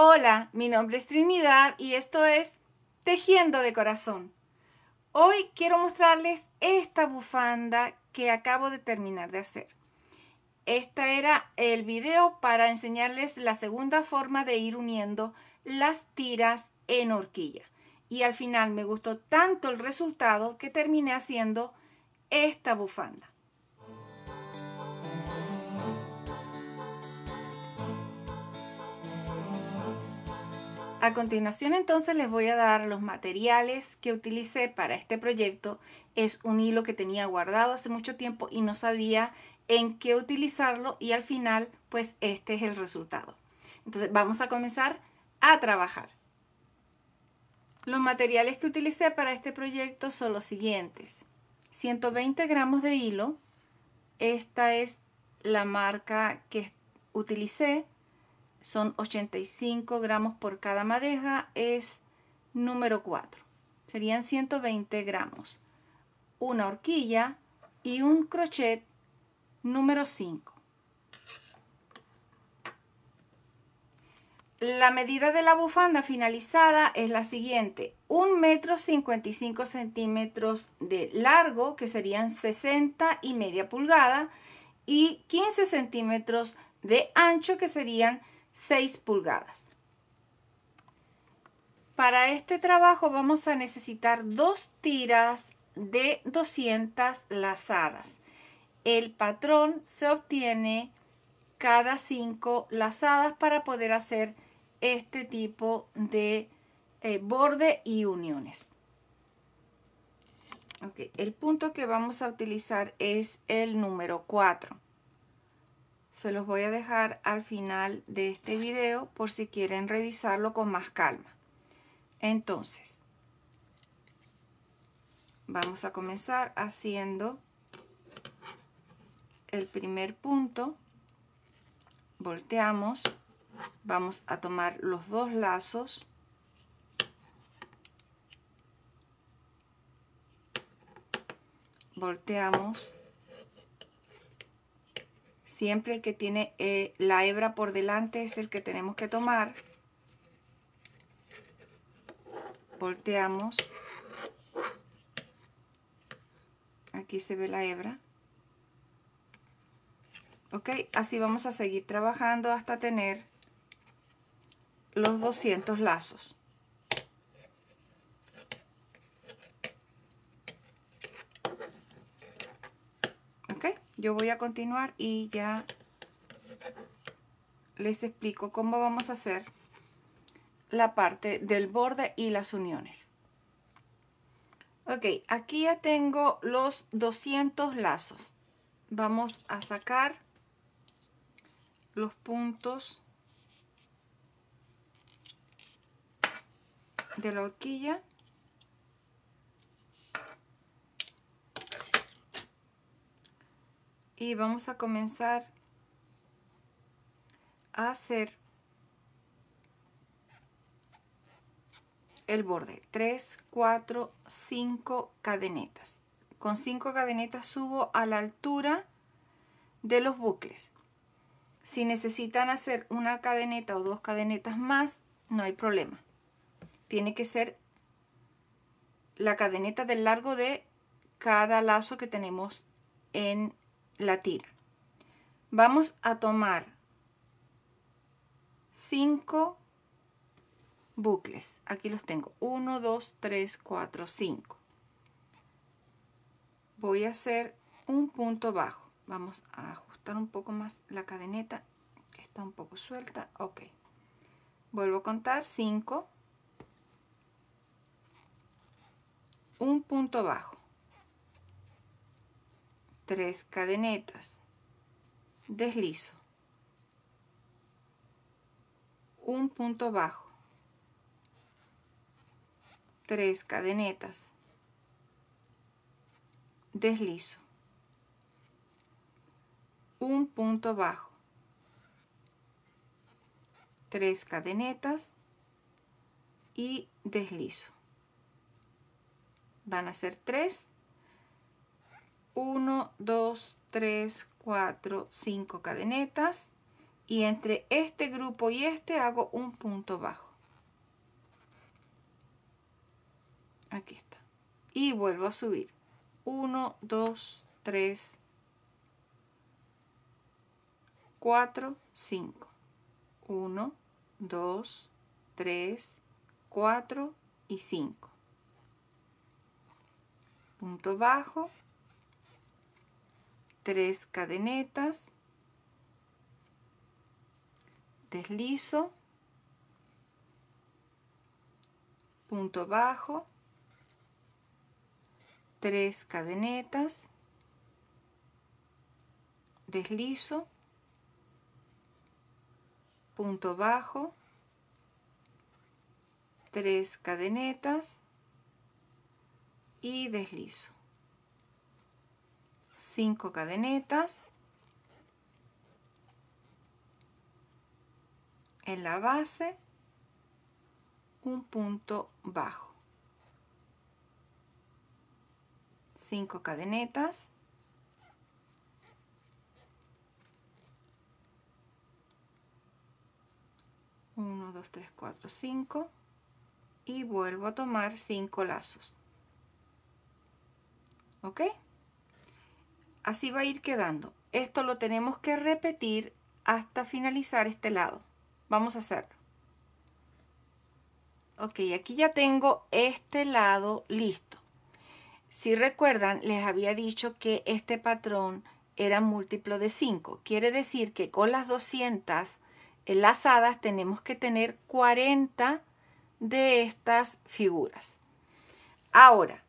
Hola, mi nombre es Trinidad y esto es Tejiendo de Corazón. Hoy quiero mostrarles esta bufanda que acabo de terminar de hacer. Este era el video para enseñarles la segunda forma de ir uniendo las tiras en horquilla. Y al final me gustó tanto el resultado que terminé haciendo esta bufanda. A continuación entonces les voy a dar los materiales que utilicé para este proyecto. Es un hilo que tenía guardado hace mucho tiempo y no sabía en qué utilizarlo y al final pues este es el resultado. Entonces vamos a comenzar a trabajar. Los materiales que utilicé para este proyecto son los siguientes. 120 gramos de hilo. Esta es la marca que utilicé son 85 gramos por cada madeja, es número 4. Serían 120 gramos. Una horquilla y un crochet número 5. La medida de la bufanda finalizada es la siguiente. 1 metro 55 centímetros de largo, que serían 60 y media pulgada, y 15 centímetros de ancho, que serían 6 pulgadas. Para este trabajo vamos a necesitar dos tiras de 200 lazadas. El patrón se obtiene cada 5 lazadas para poder hacer este tipo de eh, borde y uniones. el punto que vamos a utilizar es el número 4. Se los voy a dejar al final de este video por si quieren revisarlo con más calma. Entonces, vamos a comenzar haciendo el primer punto. Volteamos. Vamos a tomar los dos lazos. Volteamos. Siempre el que tiene eh, la hebra por delante es el que tenemos que tomar. Volteamos. Aquí se ve la hebra. Ok, así vamos a seguir trabajando hasta tener los 200 lazos. yo voy a continuar y ya les explico cómo vamos a hacer la parte del borde y las uniones. Ok, aquí ya tengo los 200 lazos. Vamos a sacar los puntos de la horquilla. y vamos a comenzar a hacer el borde 3 4 5 cadenetas con 5 cadenetas subo a la altura de los bucles si necesitan hacer una cadeneta o dos cadenetas más no hay problema tiene que ser la cadeneta del largo de cada lazo que tenemos en la tira. Vamos a tomar 5 bucles. Aquí los tengo. 1, 2, 3, 4, 5. Voy a hacer un punto bajo. Vamos a ajustar un poco más la cadeneta está un poco suelta. Ok. Vuelvo a contar 5. Un punto bajo tres cadenetas. Deslizo. Un punto bajo. Tres cadenetas. Deslizo. Un punto bajo. Tres cadenetas. Y deslizo. Van a ser tres. 1, 2, 3, 4, 5 cadenetas y entre este grupo y este hago un punto bajo. Aquí está. Y vuelvo a subir. 1, 2, 3, 4, 5. 1, 2, 3, 4 y 5. Punto bajo, tres cadenetas, deslizo, punto bajo, tres cadenetas, deslizo, punto bajo, tres cadenetas y deslizo. 5 cadenetas. En la base. Un punto bajo. 5 cadenetas. 1, 2, 3, 4, 5. Y vuelvo a tomar 5 lazos. ¿Ok? Así va a ir quedando. Esto lo tenemos que repetir hasta finalizar este lado. Vamos a hacerlo. Ok, aquí ya tengo este lado listo. Si recuerdan, les había dicho que este patrón era múltiplo de 5. Quiere decir que con las 200 enlazadas tenemos que tener 40 de estas figuras. Ahora,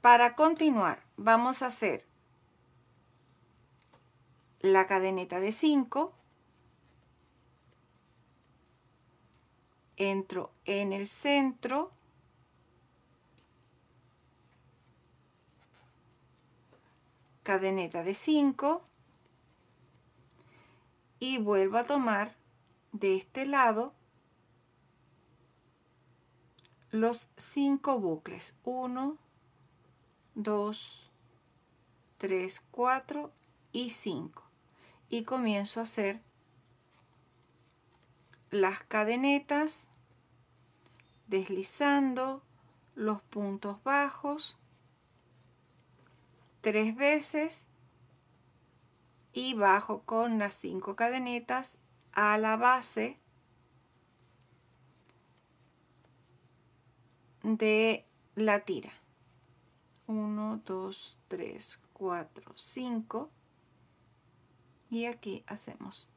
para continuar, vamos a hacer la cadeneta de 5, entro en el centro, cadeneta de 5 y vuelvo a tomar de este lado los 5 bucles 1 2 3 4 y 5 y comienzo a hacer las cadenetas deslizando los puntos bajos tres veces y bajo con las cinco cadenetas a la base de la tira 1 2 3 4 5 y aquí hacemos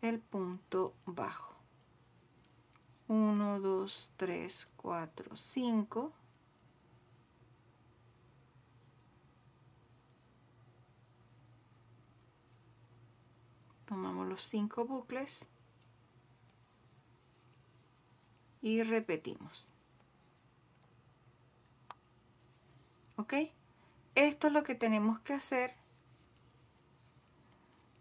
el punto bajo 1 2 3 4 5 tomamos los 5 bucles y repetimos ok esto es lo que tenemos que hacer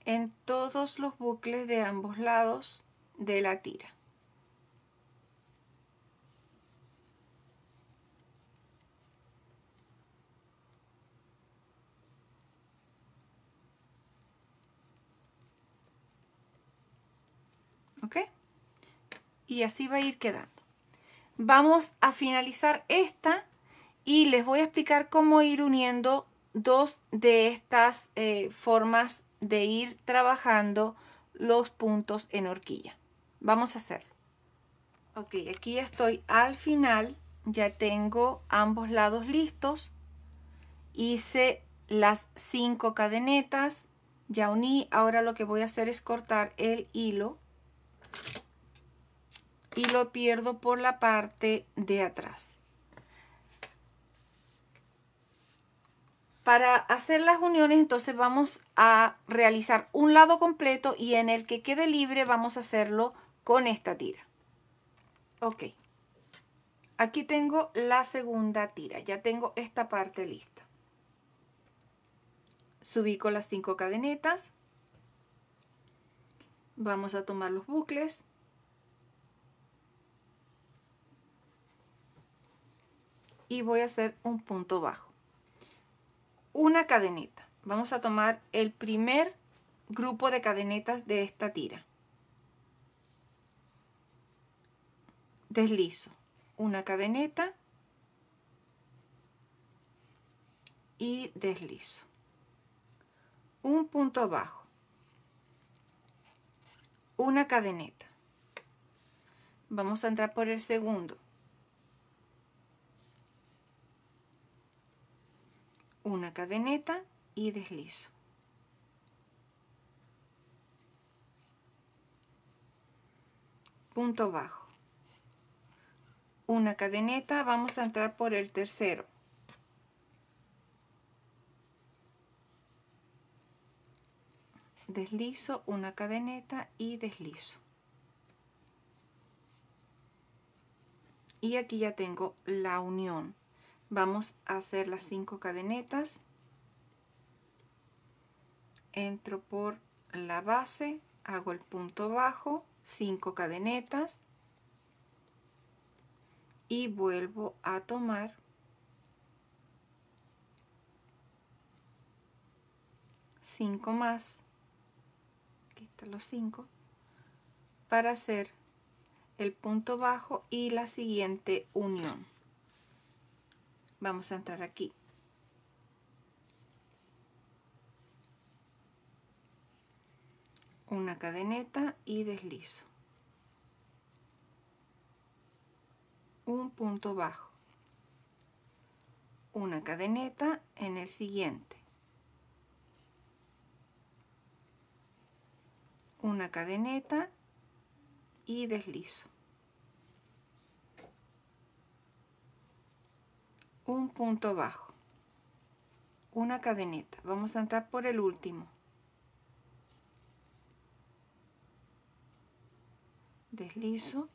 en todos los bucles de ambos lados de la tira. ¿Ok? Y así va a ir quedando. Vamos a finalizar esta y les voy a explicar cómo ir uniendo dos de estas eh, formas de ir trabajando los puntos en horquilla. Vamos a hacerlo. Ok, aquí estoy al final. Ya tengo ambos lados listos. Hice las cinco cadenetas. Ya uní. Ahora lo que voy a hacer es cortar el hilo. Y lo pierdo por la parte de atrás. Para hacer las uniones entonces vamos a realizar un lado completo y en el que quede libre vamos a hacerlo con esta tira. Ok, aquí tengo la segunda tira, ya tengo esta parte lista. Subí con las cinco cadenetas. Vamos a tomar los bucles. Y voy a hacer un punto bajo una cadeneta. Vamos a tomar el primer grupo de cadenetas de esta tira. Deslizo una cadeneta y deslizo. Un punto bajo. Una cadeneta. Vamos a entrar por el segundo. una cadeneta y deslizo punto bajo una cadeneta vamos a entrar por el tercero deslizo una cadeneta y deslizo y aquí ya tengo la unión vamos a hacer las cinco cadenetas entro por la base hago el punto bajo 5 cadenetas y vuelvo a tomar cinco más aquí están los 5 para hacer el punto bajo y la siguiente unión Vamos a entrar aquí. Una cadeneta y deslizo. Un punto bajo. Una cadeneta en el siguiente. Una cadeneta y deslizo. un punto bajo una cadeneta vamos a entrar por el último deslizo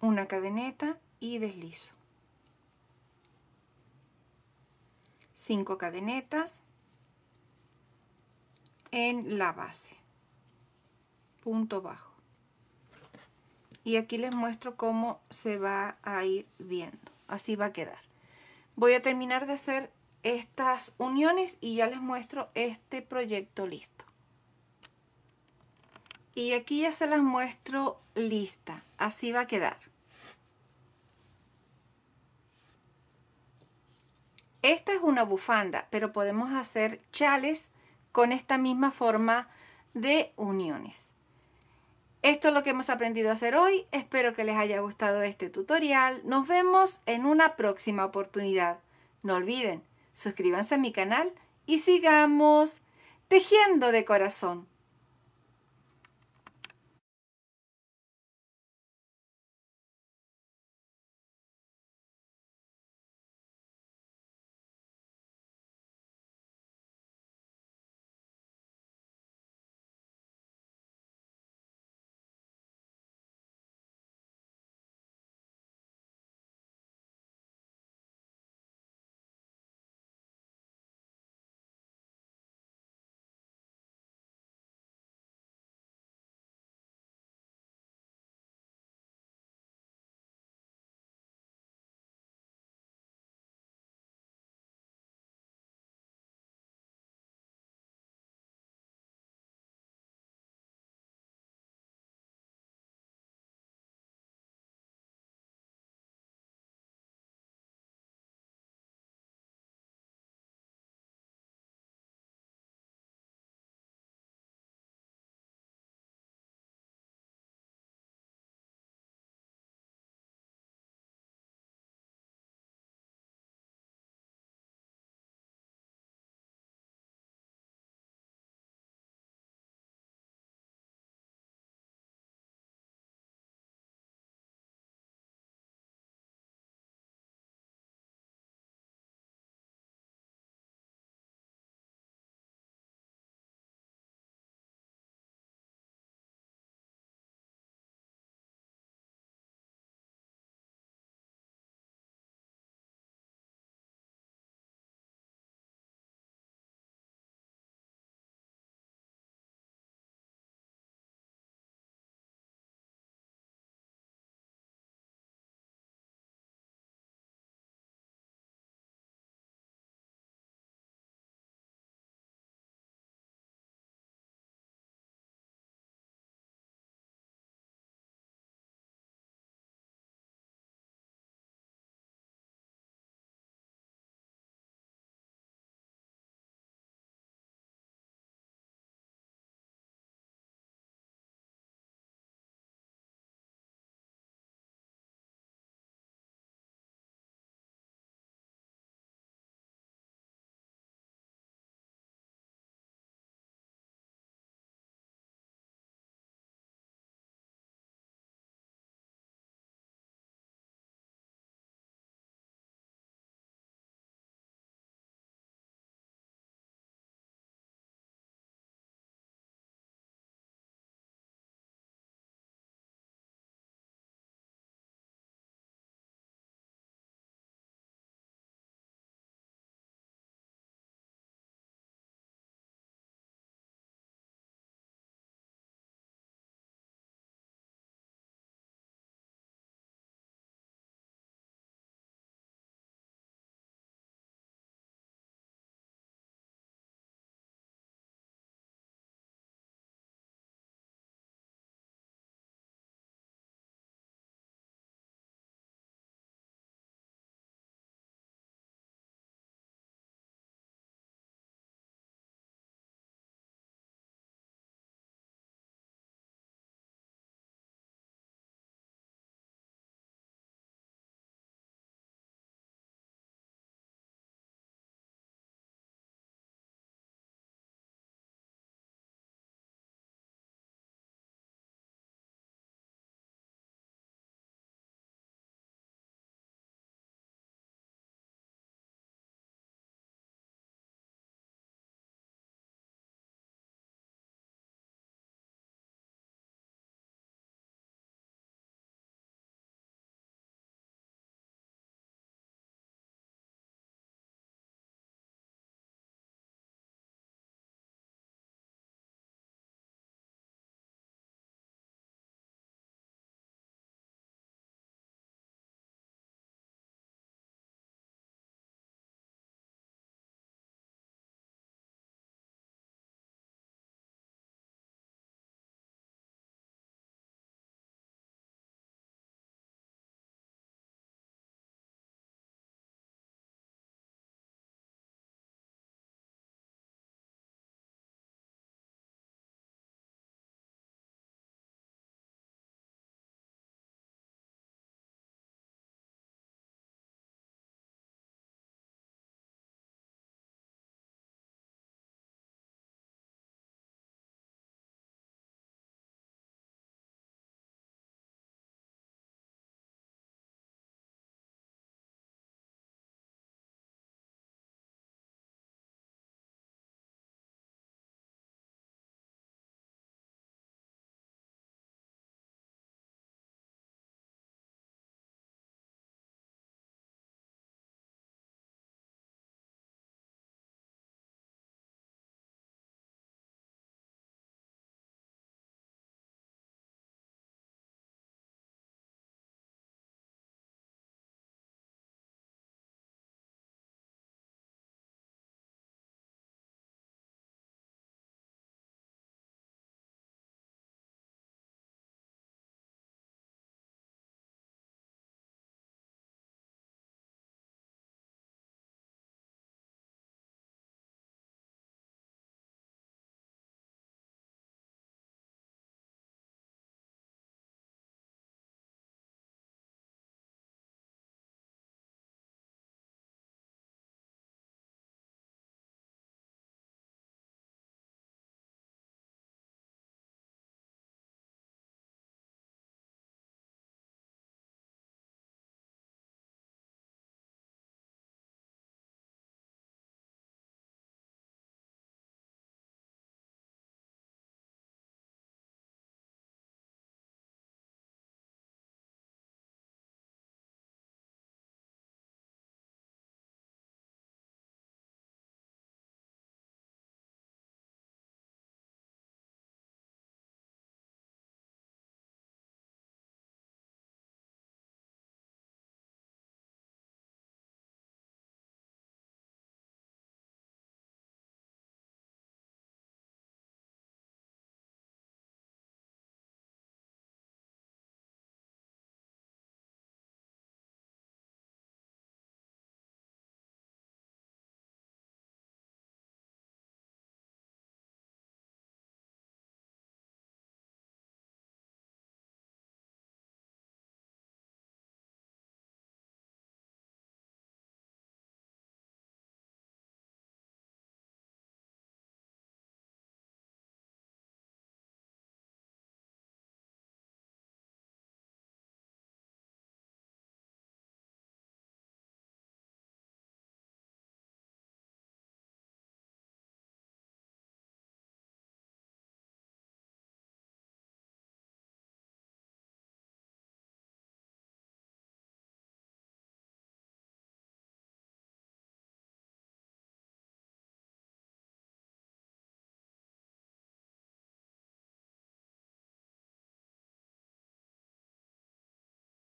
una cadeneta y deslizo cinco cadenetas en la base punto bajo y aquí les muestro cómo se va a ir viendo así va a quedar Voy a terminar de hacer estas uniones y ya les muestro este proyecto listo. Y aquí ya se las muestro lista. Así va a quedar. Esta es una bufanda, pero podemos hacer chales con esta misma forma de uniones. Esto es lo que hemos aprendido a hacer hoy. Espero que les haya gustado este tutorial. Nos vemos en una próxima oportunidad. No olviden, suscríbanse a mi canal y sigamos tejiendo de corazón.